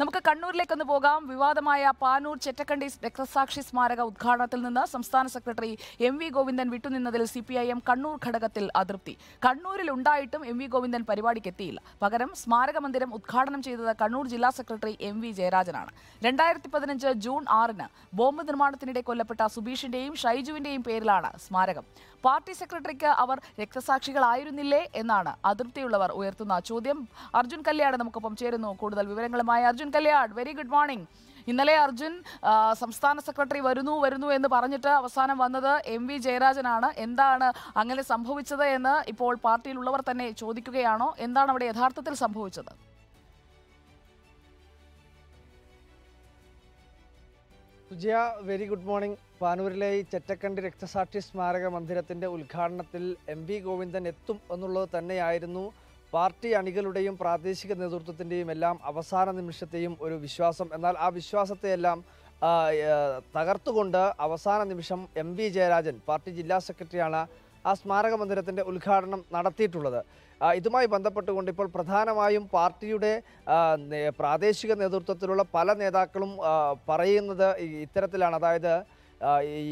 നമുക്ക് കണ്ണൂരിലേക്കൊന്ന് പോകാം വിവാദമായ പാനൂർ ചെറ്റക്കണ്ടി രക്തസാക്ഷി സ്മാരക ഉദ്ഘാടനത്തിൽ നിന്ന് സംസ്ഥാന സെക്രട്ടറി എം വി ഗോവിന്ദൻ വിട്ടുനിന്നതിൽ C P I M Kannur ഘടകത്തിൽ അതൃപ്തി കണ്ണൂരിൽ ഉണ്ടായിട്ടും എം വി ഗോവിന്ദൻ പരിപാടിക്ക് എത്തിയില്ല പകരം സ്മാരക മന്ദിരം ഉദ്ഘാടനം ചെയ്തത് കണ്ണൂർ ജില്ലാ സെക്രട്ടറി എം വി ജയരാജനാണ് രണ്ടായിരത്തി പതിനഞ്ച് ജൂൺ ആറിന് ബോംബ് നിർമ്മാണത്തിനിടെ കൊല്ലപ്പെട്ട സുബീഷിന്റെയും ഷൈജുവിന്റെയും പേരിലാണ് സ്മാരകം പാർട്ടി സെക്രട്ടറിക്ക് അവർ രക്തസാക്ഷികളായിരുന്നില്ലേ എന്നാണ് അതൃപ്തിയുള്ളവർ ഉയർത്തുന്ന ചോദ്യം അർജുൻ കല്യാണം നമുക്കൊപ്പം ചേരുന്നു കൂടുതൽ വിവരങ്ങളുമായി Arjun Arjun Kalyad very good morning ഇന്നലെ അർജുൻ സംസ്ഥാന സെക്രട്ടറി വരുന്നു വരുന്നു എന്ന് പറഞ്ഞിട്ട് അവസാനം വന്നത് എം വി ജയരാജനാണ് എന്താണ് അങ്ങനെ സംഭവിച്ചത് എന്ന് ഇപ്പോൾ പാർട്ടിയിലുള്ളവർ തന്നെ ചോദിക്കുകയാണോ എന്താണ് അവിടെ യഥാർത്ഥത്തിൽ സംഭവിച്ചത് സുജിയ വെരി ഗുഡ് മോർണിംഗ് പാനൂരിലെ ഈ ചെറ്റക്കണ്ടി രക്തസാക്ഷി സ്മാരക മന്ദിരത്തിൻ്റെ ഉദ്ഘാടനത്തിൽ എം വി ഗോവിന്ദൻ എത്തും എന്നുള്ളത് തന്നെയായിരുന്നു പാർട്ടി അണികളുടെയും പ്രാദേശിക നേതൃത്വത്തിൻ്റെയും എല്ലാം അവസാന നിമിഷത്തെയും ഒരു വിശ്വാസം എന്നാൽ ആ വിശ്വാസത്തെയെല്ലാം തകർത്തുകൊണ്ട് അവസാന നിമിഷം എം വി ജയരാജൻ പാർട്ടി ജില്ലാ സെക്രട്ടറിയാണ് ആ സ്മാരക മന്ദിരത്തിൻ്റെ ഉദ്ഘാടനം നടത്തിയിട്ടുള്ളത് ഇതുമായി ബന്ധപ്പെട്ടുകൊണ്ട് ഇപ്പോൾ പ്രധാനമായും പാർട്ടിയുടെ പ്രാദേശിക നേതൃത്വത്തിലുള്ള പല നേതാക്കളും പറയുന്നത് ഇത്തരത്തിലാണ് അതായത്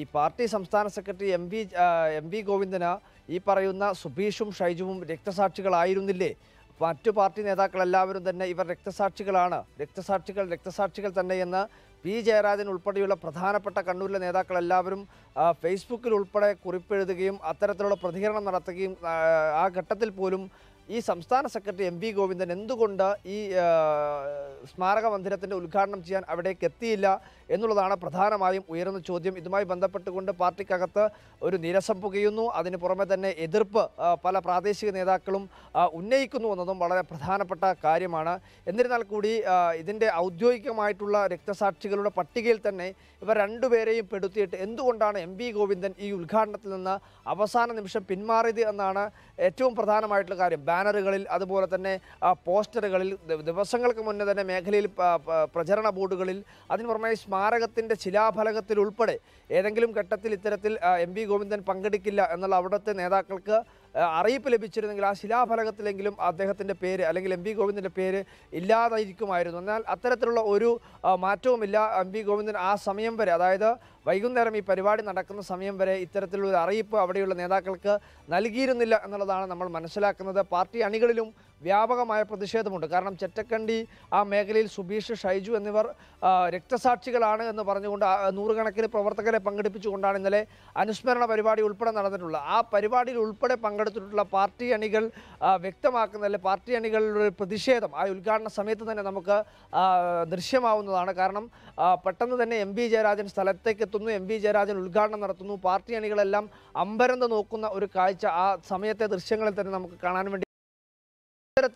ഈ പാർട്ടി സംസ്ഥാന secretary M V M V ഗോവിന്ദന് ഈ പറയുന്ന സുബീഷും ഷൈജുവും രക്തസാക്ഷികളായിരുന്നില്ലേ മറ്റു പാർട്ടി എല്ലാവരും തന്നെ ഇവർ രക്തസാക്ഷികളാണ് രക്തസാക്ഷികൾ രക്തസാക്ഷികൾ തന്നെയെന്ന് പി ജയരാജൻ ഉൾപ്പെടെയുള്ള പ്രധാനപ്പെട്ട കണ്ണൂരിലെ എല്ലാവരും ഫേസ്ബുക്കിൽ ഉൾപ്പെടെ കുറിപ്പെഴുതുകയും അത്തരത്തിലുള്ള പ്രതികരണം നടത്തുകയും ആ ഘട്ടത്തിൽ പോലും ഈ സംസ്ഥാന സെക്രട്ടറി എം വി ഗോവിന്ദൻ എന്തുകൊണ്ട് ഈ സ്മാരക മന്ദിരത്തിൻ്റെ ഉദ്ഘാടനം ചെയ്യാൻ അവിടേക്ക് എത്തിയില്ല എന്നുള്ളതാണ് പ്രധാനമായും ഉയർന്ന ചോദ്യം ഇതുമായി ബന്ധപ്പെട്ടുകൊണ്ട് പാർട്ടിക്കകത്ത് ഒരു നിരസം പുകയുന്നു അതിന് പുറമെ തന്നെ എതിർപ്പ് പല പ്രാദേശിക നേതാക്കളും ഉന്നയിക്കുന്നു എന്നതും വളരെ പ്രധാനപ്പെട്ട കാര്യമാണ് എന്നിരുന്നാൽ കൂടി ഇതിൻ്റെ ഔദ്യോഗികമായിട്ടുള്ള രക്തസാക്ഷികളുടെ പട്ടികയിൽ തന്നെ ഇവർ രണ്ടുപേരെയും പെടുത്തിയിട്ട് എന്തുകൊണ്ടാണ് എം വി ഗോവിന്ദൻ ഈ ഉദ്ഘാടനത്തിൽ നിന്ന് അവസാന നിമിഷം പിന്മാറിയത് എന്നാണ് ഏറ്റവും പ്രധാനമായിട്ടുള്ള കാര്യം ബാനറുകളിൽ അതുപോലെ തന്നെ പോസ്റ്ററുകളിൽ ദിവസങ്ങൾക്ക് മുന്നേ തന്നെ മേഖലയിൽ പ്രചരണ ബോർഡുകളിൽ അതിന് പുറമെ സ്മാരകത്തിൻ്റെ ശിലാഫലകത്തിൽ ഉൾപ്പെടെ ഏതെങ്കിലും ഘട്ടത്തിൽ ഇത്തരത്തിൽ എം ഗോവിന്ദൻ പങ്കെടുക്കില്ല എന്നുള്ള അവിടുത്തെ നേതാക്കൾക്ക് അറിയിപ്പ് ലഭിച്ചിരുന്നെങ്കിൽ ആ ശിലാഫലകത്തിലെങ്കിലും അദ്ദേഹത്തിൻ്റെ പേര് അല്ലെങ്കിൽ എം പി ഗോവിന്ദൻ്റെ പേര് ഇല്ലാതായിരിക്കുമായിരുന്നു എന്നാൽ അത്തരത്തിലുള്ള ഒരു മാറ്റവുമില്ല എം പി ഗോവിന്ദൻ ആ സമയം വരെ അതായത് വൈകുന്നേരം ഈ പരിപാടി നടക്കുന്ന സമയം വരെ ഇത്തരത്തിലുള്ള ഒരു അറിയിപ്പ് അവിടെയുള്ള നേതാക്കൾക്ക് നൽകിയിരുന്നില്ല എന്നുള്ളതാണ് നമ്മൾ മനസ്സിലാക്കുന്നത് പാർട്ടി അണികളിലും വ്യാപകമായ പ്രതിഷേധമുണ്ട് കാരണം ചെറ്റക്കണ്ടി ആ മേഖലയിൽ സുബീഷ് ഷൈജു എന്നിവർ രക്തസാക്ഷികളാണ് എന്ന് പറഞ്ഞുകൊണ്ട് നൂറുകണക്കിന് പ്രവർത്തകരെ പങ്കെടുപ്പിച്ചുകൊണ്ടാണ് ഇന്നലെ അനുസ്മരണ പരിപാടി ഉൾപ്പെടെ നടന്നിട്ടുള്ളത് ആ പരിപാടിയിൽ ഉൾപ്പെടെ പങ്കെടുത്തിട്ടുള്ള പാർട്ടി അണികൾ വ്യക്തമാക്കുന്ന അല്ലെങ്കിൽ പാർട്ടി അണികളുടെ പ്രതിഷേധം ആ ഉദ്ഘാടന സമയത്ത് തന്നെ നമുക്ക് ദൃശ്യമാവുന്നതാണ് കാരണം പെട്ടെന്ന് തന്നെ എം വി ജയരാജൻ സ്ഥലത്തേക്ക് എത്തുന്നു എം വി ജയരാജൻ ഉദ്ഘാടനം നടത്തുന്നു പാർട്ടി അണികളെല്ലാം അമ്പരന്ന് നോക്കുന്ന ഒരു കാഴ്ച ആ സമയത്തെ ദൃശ്യങ്ങളിൽ തന്നെ നമുക്ക് കാണാൻ വേണ്ടി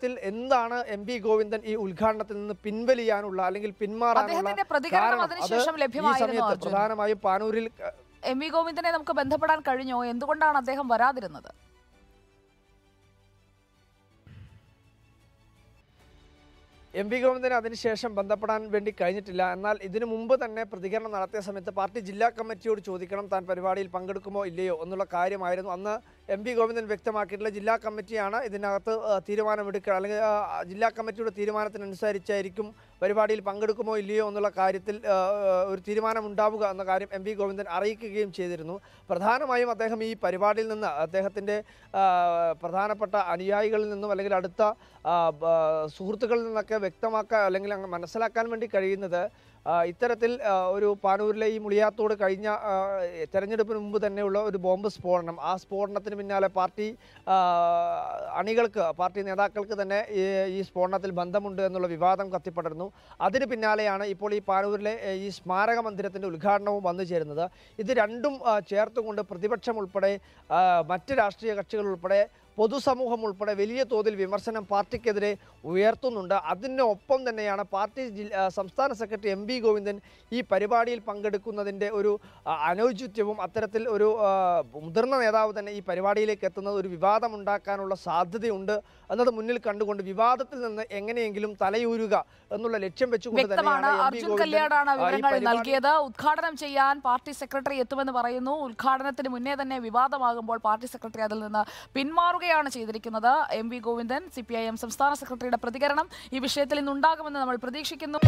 കാര്യത്തിൽ എന്താണ് എം പി ഗോവിന്ദൻ ഈ ഉദ്ഘാടനത്തിൽ നിന്ന് പിൻവലിയാനുള്ള അല്ലെങ്കിൽ പിന്മാറാനുള്ള പ്രധാനമായും പാനൂരിൽ എം വി ഗോവിന്ദനെ നമുക്ക് ബന്ധപ്പെടാൻ കഴിഞ്ഞോ എന്തുകൊണ്ടാണ് അദ്ദേഹം വരാതിരുന്നത് എം വി ഗോവിന്ദന് അതിനുശേഷം ബന്ധപ്പെടാൻ വേണ്ടി കഴിഞ്ഞിട്ടില്ല എന്നാൽ ഇതിനു മുമ്പ് തന്നെ പ്രതികരണം നടത്തിയ സമയത്ത് പാർട്ടി ജില്ലാ കമ്മിറ്റിയോട് ചോദിക്കണം താൻ പരിപാടിയിൽ പങ്കെടുക്കുമോ ഇല്ലയോ എന്നുള്ള കാര്യമായിരുന്നു അന്ന് എം വി ഗോവിന്ദൻ വ്യക്തമാക്കിയിട്ടുള്ള ജില്ലാ കമ്മിറ്റിയാണ് ഇതിനകത്ത് തീരുമാനമെടുക്കുക അല്ലെങ്കിൽ ജില്ലാ കമ്മിറ്റിയുടെ തീരുമാനത്തിനനുസരിച്ചായിരിക്കും പരിപാടിയിൽ പങ്കെടുക്കുമോ ഇല്ലയോ എന്നുള്ള കാര്യത്തിൽ ഒരു തീരുമാനമുണ്ടാവുക എന്ന കാര്യം എം വി ഗോവിന്ദൻ അറിയിക്കുകയും ചെയ്തിരുന്നു പ്രധാനമായും അദ്ദേഹം ഈ പരിപാടിയിൽ നിന്ന് അദ്ദേഹത്തിൻ്റെ പ്രധാനപ്പെട്ട അനുയായികളിൽ നിന്നും അല്ലെങ്കിൽ അടുത്ത സുഹൃത്തുക്കളിൽ നിന്നൊക്കെ വ്യക്തമാക്കാൻ അല്ലെങ്കിൽ മനസ്സിലാക്കാൻ വേണ്ടി കഴിയുന്നത് ഇത്തരത്തിൽ ഒരു പാനൂരിലെ ഈ മുളിയാത്തോട് കഴിഞ്ഞ തെരഞ്ഞെടുപ്പിന് മുമ്പ് തന്നെയുള്ള ഒരു ബോംബ് സ്ഫോടനം ആ സ്ഫോടനത്തിന് പിന്നാലെ പാർട്ടി അണികൾക്ക് പാർട്ടി നേതാക്കൾക്ക് തന്നെ ഈ സ്ഫോടനത്തിൽ ബന്ധമുണ്ട് എന്നുള്ള വിവാദം കത്തിപ്പടരുന്നു അതിന് പിന്നാലെയാണ് ഇപ്പോൾ ഈ പാനൂരിലെ ഈ സ്മാരക മന്ദിരത്തിൻ്റെ ഉദ്ഘാടനവും വന്നു ചേരുന്നത് ഇത് രണ്ടും ചേർത്തുകൊണ്ട് പ്രതിപക്ഷം ഉൾപ്പെടെ മറ്റ് രാഷ്ട്രീയ കക്ഷികൾ ഉൾപ്പെടെ പൊതുസമൂഹം ഉൾപ്പെടെ വലിയ തോതിൽ വിമർശനം പാർട്ടിക്കെതിരെ ഉയർത്തുന്നുണ്ട് അതിനൊപ്പം തന്നെയാണ് പാർട്ടി സംസ്ഥാന സെക്രട്ടറി എം വി ഗോവിന്ദൻ ഈ പരിപാടിയിൽ പങ്കെടുക്കുന്നതിൻ്റെ ഒരു അനൌചിത്യവും അത്തരത്തിൽ ഒരു മുതിർന്ന നേതാവ് തന്നെ ഈ പരിപാടിയിലേക്ക് എത്തുന്നത് ഒരു വിവാദമുണ്ടാക്കാനുള്ള സാധ്യതയുണ്ട് എന്നത് മുന്നിൽ കണ്ടുകൊണ്ട് വിവാദത്തിൽ നിന്ന് എങ്ങനെയെങ്കിലും തലയൂരുക എന്നുള്ള ലക്ഷ്യം വെച്ചുകൊണ്ട് തന്നെയാണ് അർജുൻ കല്യാണാണ് വിവരങ്ങൾ നൽകിയത് ഉദ്ഘാടനം ചെയ്യാൻ പാർട്ടി സെക്രട്ടറി എത്തുമെന്ന് പറയുന്നു ഉദ്ഘാടനത്തിന് മുന്നേ തന്നെ വിവാദമാകുമ്പോൾ പാർട്ടി സെക്രട്ടറി അതിൽ നിന്ന് പിന്മാറുക തുടരുകയാണ് ചെയ്തിരിക്കുന്നത് M V Govindan C P I M സംസ്ഥാന സെക്രട്ടറിയുടെ പ്രതികരണം ഈ വിഷയത്തിൽ ഇന്നുണ്ടാകുമെന്ന് നമ്മൾ പ്രതീക്ഷിക്കുന്നു